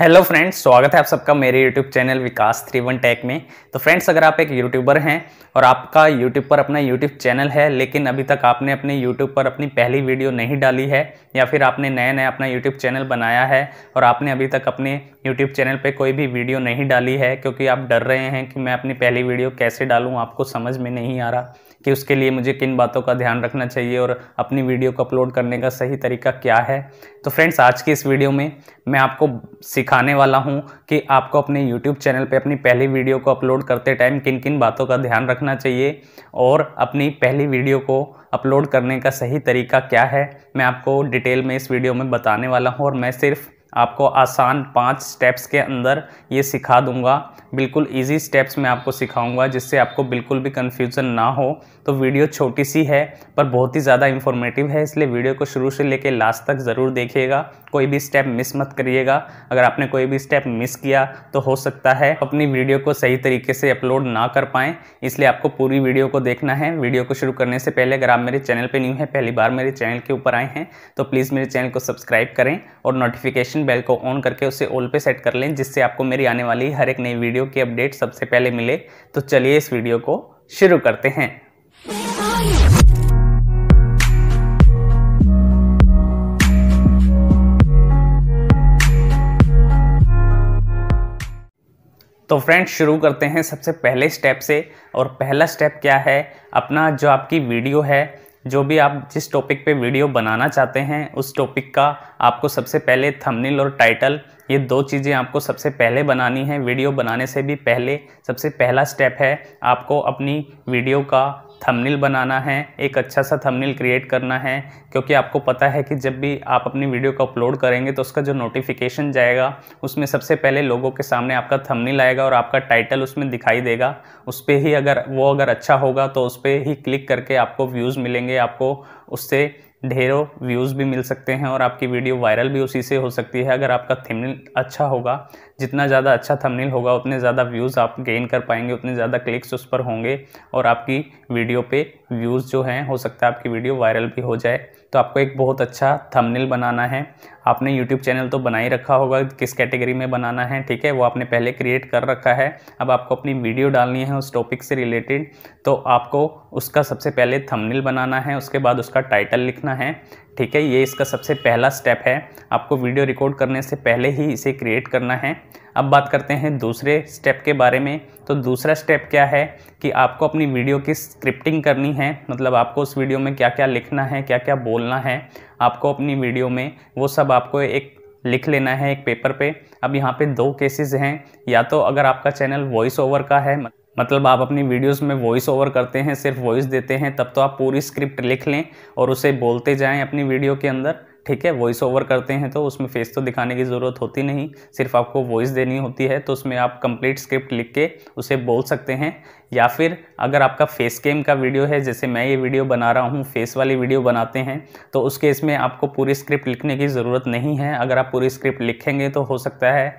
hello friends स्वागत है आप सबका मेरे YouTube channel Vikas three one tech में तो फ्रेंड्स अगर आप एक यूट्यूबर हैं और आपका यूट्यूब पर अपना यूट्यूब चैनल है लेकिन अभी तक आपने अपने यूट्यूब पर अपनी पहली वीडियो नहीं डाली है या फिर आपने नया नया अपना यूट्यूब चैनल बनाया है और आपने अभी तक अपने यूट्यूब चैनल पर कोई भी वीडियो नहीं डाली है क्योंकि आप डर रहे हैं कि मैं अपनी पहली वीडियो कैसे डालूँ आपको समझ में नहीं आ रहा कि उसके लिए मुझे किन बातों का ध्यान रखना चाहिए और अपनी वीडियो को अपलोड करने का सही तरीका क्या है तो फ्रेंड्स आज की इस वीडियो में मैं आपको सिखा सिखाने वाला हूँ कि आपको अपने यूट्यूब चैनल पे अपनी पहली वीडियो को अपलोड करते टाइम किन किन बातों का ध्यान रखना चाहिए और अपनी पहली वीडियो को अपलोड करने का सही तरीका क्या है मैं आपको डिटेल में इस वीडियो में बताने वाला हूँ और मैं सिर्फ़ आपको आसान पांच स्टेप्स के अंदर ये सिखा दूंगा बिल्कुल इजी स्टेप्स मैं आपको सिखाऊंगा जिससे आपको बिल्कुल भी कन्फ्यूज़न ना हो तो वीडियो छोटी सी है पर बहुत ही ज़्यादा इन्फॉर्मेटिव है इसलिए वीडियो को शुरू से लेकर लास्ट तक ज़रूर देखिएगा कोई भी स्टेप मिस मत करिएगा अगर आपने कोई भी स्टेप मिस किया तो हो सकता है अपनी वीडियो को सही तरीके से अपलोड ना कर पाएँ इसलिए आपको पूरी वीडियो को देखना है वीडियो को शुरू करने से पहले अगर आप मेरे चैनल पर न्यू हैं पहली बार मेरे चैनल के ऊपर आए हैं तो प्लीज़ मेरे चैनल को सब्सक्राइब करें और नोटिफिकेशन नोटिफिकेशन बेल को ऑन करके उसे ऑल पे सेट कर लें जिससे आपको मेरी आने वाली हर एक नई वीडियो की अपडेट सबसे पहले मिले तो चलिए इस वीडियो को शुरू करते हैं तो फ्रेंड्स शुरू करते हैं सबसे पहले स्टेप से और पहला स्टेप क्या है अपना जो आपकी वीडियो है जो भी आप जिस टॉपिक पे वीडियो बनाना चाहते हैं उस टॉपिक का आपको सबसे पहले थंबनेल और टाइटल ये दो चीज़ें आपको सबसे पहले बनानी है वीडियो बनाने से भी पहले सबसे पहला स्टेप है आपको अपनी वीडियो का थंबनेल बनाना है एक अच्छा सा थंबनेल क्रिएट करना है क्योंकि आपको पता है कि जब भी आप अपनी वीडियो को अपलोड करेंगे तो उसका जो नोटिफिकेशन जाएगा उसमें सबसे पहले लोगों के सामने आपका थंबनेल आएगा और आपका टाइटल उसमें दिखाई देगा उस पर ही अगर वो अगर अच्छा होगा तो उस पर ही क्लिक करके आपको व्यूज़ मिलेंगे आपको उससे ढेरों व्यूज़ भी मिल सकते हैं और आपकी वीडियो वायरल भी उसी से हो सकती है अगर आपका थंबनेल अच्छा होगा जितना ज़्यादा अच्छा थंबनेल होगा उतने ज़्यादा व्यूज़ आप गेन कर पाएंगे उतने ज़्यादा क्लिक्स उस पर होंगे और आपकी वीडियो पे व्यूज़ जो हैं हो सकता है आपकी वीडियो वायरल भी हो जाए तो आपको एक बहुत अच्छा थंबनेल बनाना है आपने यूट्यूब चैनल तो बना ही रखा होगा किस कैटेगरी में बनाना है ठीक है वो आपने पहले क्रिएट कर रखा है अब आपको अपनी वीडियो डालनी है उस टॉपिक से रिलेटेड तो आपको उसका सबसे पहले थंबनेल बनाना है उसके बाद उसका टाइटल लिखना है ठीक है ये इसका सबसे पहला स्टेप है आपको वीडियो रिकॉर्ड करने से पहले ही इसे क्रिएट करना है अब बात करते हैं दूसरे स्टेप के बारे में तो दूसरा स्टेप क्या है कि आपको अपनी वीडियो की स्क्रिप्टिंग करनी है मतलब आपको उस वीडियो में क्या क्या लिखना है क्या क्या बोलना है आपको अपनी वीडियो में वो सब आपको एक लिख लेना है एक पेपर पे अब यहाँ पे दो केसेस हैं या तो अगर आपका चैनल वॉइस ओवर का है मतलब आप अपनी वीडियोस में वॉइस ओवर करते हैं सिर्फ वॉइस देते हैं तब तो आप पूरी स्क्रिप्ट लिख लें और उसे बोलते जाएं अपनी वीडियो के अंदर ठीक है वॉइस ओवर करते हैं तो उसमें फेस तो दिखाने की ज़रूरत होती नहीं सिर्फ आपको वॉइस देनी होती है तो उसमें आप कंप्लीट स्क्रिप्ट लिख के उसे बोल सकते हैं या फिर अगर आपका फेस केम का वीडियो है जैसे मैं ये वीडियो बना रहा हूँ फेस वाली वीडियो बनाते हैं तो उस केस में आपको पूरी स्क्रिप्ट लिखने की ज़रूरत नहीं है अगर आप पूरी स्क्रिप्ट लिखेंगे तो हो सकता है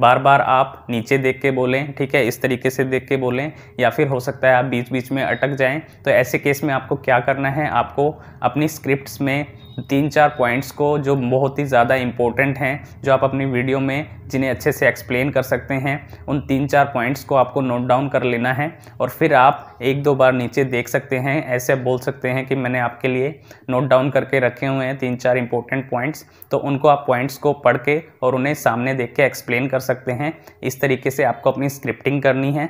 बार बार आप नीचे देख के बोलें ठीक है इस तरीके से देख के बोलें या फिर हो सकता है आप बीच बीच में अटक जाएं तो ऐसे केस में आपको क्या करना है आपको अपनी स्क्रिप्ट्स में तीन चार पॉइंट्स को जो बहुत ही ज़्यादा इम्पोर्टेंट हैं जो आप अपनी वीडियो में जिन्हें अच्छे से एक्सप्लेन कर सकते हैं उन तीन चार पॉइंट्स को आपको नोट डाउन कर लेना है और फिर आप एक दो बार नीचे देख सकते हैं ऐसे बोल सकते हैं कि मैंने आपके लिए नोट डाउन करके रखे हुए हैं तीन चार इंपॉर्टेंट पॉइंट्स तो उनको आप पॉइंट्स को पढ़ के और उन्हें सामने देख के एक्सप्लेन कर सकते हैं इस तरीके से आपको अपनी स्क्रिप्टिंग करनी है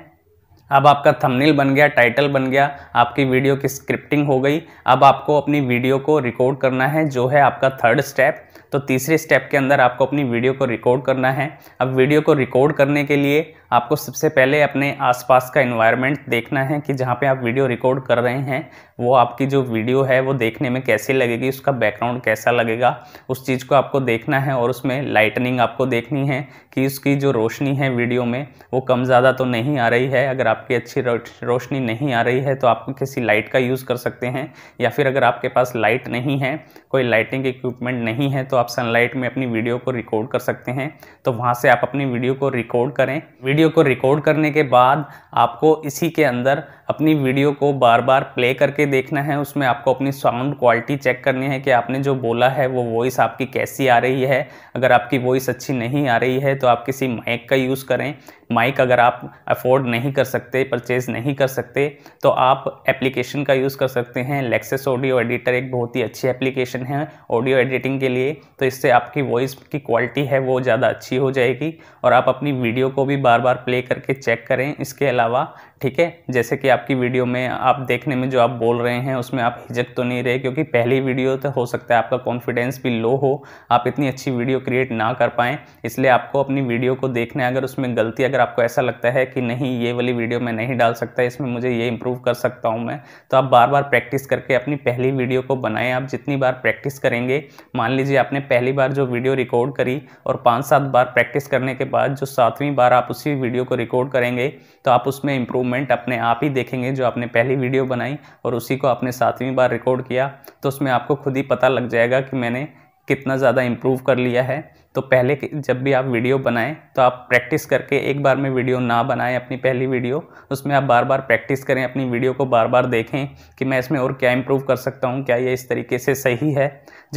अब आपका थंबनेल बन गया टाइटल बन गया आपकी वीडियो की स्क्रिप्टिंग हो गई अब आपको अपनी वीडियो को रिकॉर्ड करना है जो है आपका थर्ड स्टेप तो तीसरे स्टेप के अंदर आपको अपनी वीडियो को रिकॉर्ड करना है अब वीडियो को रिकॉर्ड करने के लिए आपको सबसे पहले अपने आसपास का इन्वायरमेंट देखना है कि जहाँ पे आप वीडियो रिकॉर्ड कर रहे हैं वो आपकी जो वीडियो है वो देखने में कैसी लगेगी उसका बैकग्राउंड कैसा लगेगा उस चीज़ को आपको देखना है और उसमें लाइटनिंग आपको देखनी है कि उसकी जो रोशनी है वीडियो में वो कम ज़्यादा तो नहीं आ रही है अगर आपकी अच्छी रोशनी नहीं आ रही है तो आप किसी लाइट का यूज़ कर सकते हैं या फिर अगर आपके पास लाइट नहीं है कोई लाइटिंग इक्विपमेंट नहीं है तो आप सनलाइट में अपनी वीडियो को रिकॉर्ड कर सकते हैं तो वहाँ से आप अपनी वीडियो को रिकॉर्ड करें वीडियो वीडियो को रिकॉर्ड करने के बाद आपको इसी के अंदर अपनी वीडियो को बार बार प्ले करके देखना है उसमें आपको अपनी साउंड क्वालिटी चेक करनी है कि आपने जो बोला है वो वॉइस आपकी कैसी आ रही है अगर आपकी वॉइस अच्छी नहीं आ रही है तो आप किसी माइक का यूज़ करें माइक अगर आप अफोर्ड नहीं कर सकते परचेज़ नहीं कर सकते तो आप एप्लीकेशन का यूज़ कर सकते हैं लेक्सेस ऑडियो एडिटर एक बहुत ही अच्छी एप्लीकेशन है ऑडियो एडिटिंग के लिए तो इससे आपकी वॉइस की क्वालिटी है वो ज़्यादा अच्छी हो जाएगी और आप अपनी वीडियो को भी बार बार प्ले करके चेक करें इसके अलावा ठीक है जैसे कि आप आपकी वीडियो में आप देखने में जो आप बोल रहे हैं उसमें आप हिजक तो नहीं रहे क्योंकि पहली वीडियो तो हो सकता है आपका कॉन्फिडेंस भी लो हो आप इतनी अच्छी वीडियो क्रिएट ना कर पाएँ इसलिए आपको अपनी वीडियो को देखना अगर उसमें गलती अगर आपको ऐसा लगता है कि नहीं ये वाली वीडियो मैं नहीं डाल सकता इसमें मुझे ये इम्प्रूव कर सकता हूँ मैं तो आप बार बार प्रैक्टिस करके अपनी पहली वीडियो को बनाएं आप जितनी बार प्रैक्टिस करेंगे मान लीजिए आपने पहली बार जो वीडियो रिकॉर्ड करी और पाँच सात बार प्रैक्टिस करने के बाद जो सातवीं बार आप उसी वीडियो को रिकॉर्ड करेंगे तो आप उसमें इम्प्रूवमेंट अपने आप ही देखेंगे जो आपने पहली वीडियो बनाई और उसी को आपने सातवीं बार रिकॉर्ड किया तो उसमें आपको खुद ही पता लग जाएगा कि मैंने कितना ज़्यादा इम्प्रूव कर लिया है तो पहले जब भी आप वीडियो बनाएं तो आप प्रैक्टिस करके एक बार में वीडियो ना बनाएं अपनी पहली वीडियो उसमें आप बार बार प्रैक्टिस करें अपनी वीडियो को बार बार देखें कि मैं इसमें और क्या इम्प्रूव कर सकता हूँ क्या ये इस तरीके से सही है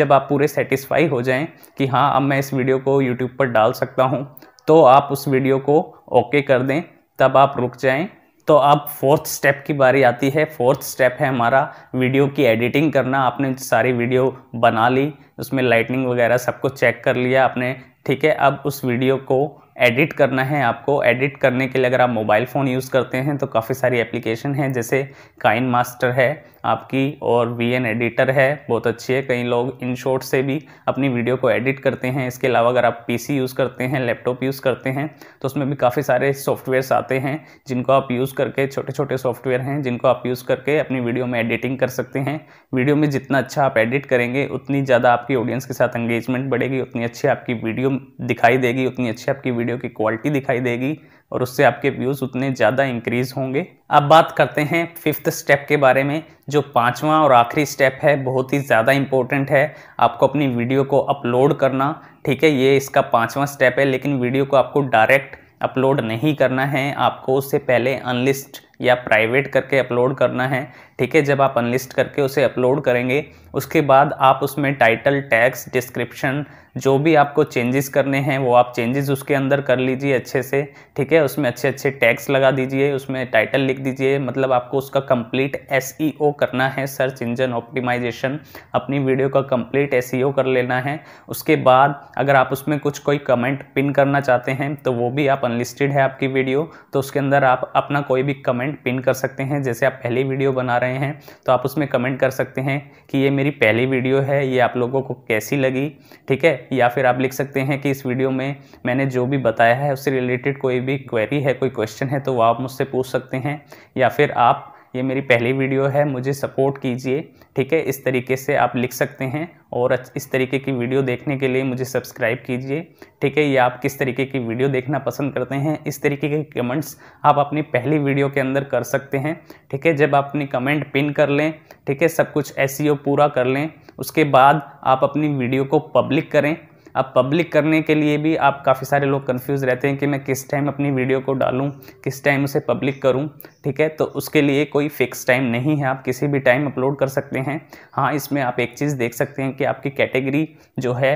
जब आप पूरे सेटिस्फाई हो जाएं कि हाँ अब मैं इस वीडियो को यूट्यूब पर डाल सकता हूँ तो आप उस वीडियो को ओके कर दें तब आप रुक जाएँ तो अब फोर्थ स्टेप की बारी आती है फोर्थ स्टेप है हमारा वीडियो की एडिटिंग करना आपने सारी वीडियो बना ली उसमें लाइटनिंग वगैरह सब कुछ चेक कर लिया आपने ठीक है अब उस वीडियो को एडिट करना है आपको एडिट करने के लिए अगर आप मोबाइल फ़ोन यूज़ करते हैं तो काफ़ी सारी एप्लीकेशन हैं जैसे काइन मास्टर है आपकी और वी एन एडिटर है बहुत अच्छी है कई लोग इन शॉर्ट से भी अपनी वीडियो को एडिट करते हैं इसके अलावा अगर आप पीसी यूज़ करते हैं लैपटॉप यूज़ करते हैं तो उसमें भी काफ़ी सारे सॉफ्टवेयर्स आते हैं जिनको आप यूज़ करके छोटे छोटे सॉफ्टवेयर हैं जिनको आप यूज़ करके अपनी वीडियो में एडिटिंग कर सकते हैं वीडियो में जितना अच्छा आप एडिट करेंगे उतनी ज़्यादा आपकी ऑडियंस के साथ एंगेजमेंट बढ़ेगी उतनी अच्छी आपकी वीडियो दिखाई देगी उतनी अच्छी आपकी वीडियो की क्वालिटी दिखाई देगी और उससे आपके व्यूज़ उतने ज़्यादा इंक्रीज़ होंगे अब बात करते हैं फिफ्थ स्टेप के बारे में जो पांचवा और आखिरी स्टेप है बहुत ही ज़्यादा इंपॉर्टेंट है आपको अपनी वीडियो को अपलोड करना ठीक है ये इसका पाँचवा स्टेप है लेकिन वीडियो को आपको डायरेक्ट अपलोड नहीं करना है आपको उससे पहले अनलिस्ट या प्राइवेट करके अपलोड करना है ठीक है जब आप अनलिस्ट करके उसे अपलोड करेंगे उसके बाद आप उसमें टाइटल टैक्स डिस्क्रिप्शन जो भी आपको चेंजेस करने हैं वो आप चेंजेस उसके अंदर कर लीजिए अच्छे से ठीक है उसमें अच्छे अच्छे टैक्स लगा दीजिए उसमें टाइटल लिख दीजिए मतलब आपको उसका कंप्लीट एस e करना है सर्च इंजन ऑप्टिमाइजेशन अपनी वीडियो का कंप्लीट एस e कर लेना है उसके बाद अगर आप उसमें कुछ कोई कमेंट पिन करना चाहते हैं तो वो भी आप अनलिस्टेड है आपकी वीडियो तो उसके अंदर आप अपना कोई भी कमेंट कमेंट पिन कर सकते हैं जैसे आप पहली वीडियो बना रहे हैं तो आप उसमें कमेंट कर सकते हैं कि ये मेरी पहली वीडियो है ये आप लोगों को कैसी लगी ठीक है या फिर आप लिख सकते हैं कि इस वीडियो में मैंने जो भी बताया है उससे रिलेटेड कोई भी क्वेरी है कोई क्वेश्चन है तो वह आप मुझसे पूछ सकते हैं या फिर आप ये मेरी पहली वीडियो है मुझे सपोर्ट कीजिए ठीक है इस तरीके से आप लिख सकते हैं और इस तरीके की वीडियो देखने के लिए मुझे सब्सक्राइब कीजिए ठीक है या आप किस तरीके की वीडियो देखना पसंद करते हैं इस तरीके के कमेंट्स आप अपनी पहली वीडियो के अंदर कर सकते हैं ठीक है जब आप अपनी कमेंट पिन कर लें ठीक है सब कुछ ऐसी e पूरा कर लें उसके बाद आप अपनी वीडियो को पब्लिक करें अब पब्लिक करने के लिए भी आप काफ़ी सारे लोग कन्फ्यूज़ रहते हैं कि मैं किस टाइम अपनी वीडियो को डालूँ किस टाइम उसे पब्लिक करूँ ठीक है तो उसके लिए कोई फ़िक्स टाइम नहीं है आप किसी भी टाइम अपलोड कर सकते हैं हाँ इसमें आप एक चीज़ देख सकते हैं कि आपकी कैटेगरी जो है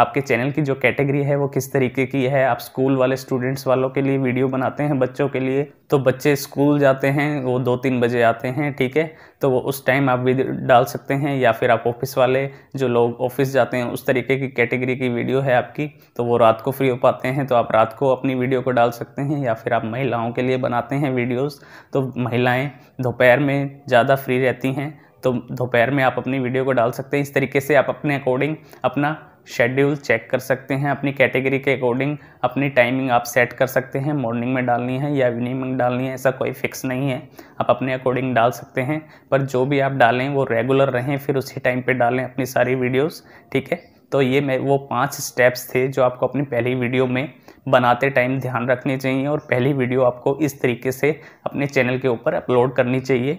आपके चैनल की जो कैटेगरी है वो किस तरीके की है आप स्कूल वाले स्टूडेंट्स वालों के लिए वीडियो बनाते हैं बच्चों के लिए तो बच्चे स्कूल जाते हैं वो दो तीन बजे आते हैं ठीक है तो वो उस टाइम आप भी डाल सकते हैं या फिर आप ऑफिस वाले जो लोग ऑफिस जाते हैं उस तरीके की कैटेगरी की वीडियो है आपकी तो वो रात को फ्री हो पाते हैं तो आप रात को अपनी वीडियो को डाल सकते हैं या फिर आप महिलाओं के लिए बनाते हैं वीडियोज़ तो महिलाएँ दोपहर में ज़्यादा फ्री रहती हैं तो दोपहर में आप अपनी वीडियो को डाल सकते हैं इस तरीके से आप अपने अकॉर्डिंग अपना शेड्यूल चेक कर सकते हैं अपनी कैटेगरी के अकॉर्डिंग अपनी टाइमिंग आप सेट कर सकते हैं मॉर्निंग में डालनी है या इवनिंग में डालनी है ऐसा कोई फिक्स नहीं है आप अपने अकॉर्डिंग डाल सकते हैं पर जो भी आप डालें वो रेगुलर रहें फिर उसी टाइम पर डालें अपनी सारी वीडियोज़ ठीक है तो ये मैं वो पाँच स्टेप्स थे जो आपको अपनी पहली वीडियो में बनाते टाइम ध्यान रखने चाहिए और पहली वीडियो आपको इस तरीके से अपने चैनल के ऊपर अपलोड करनी चाहिए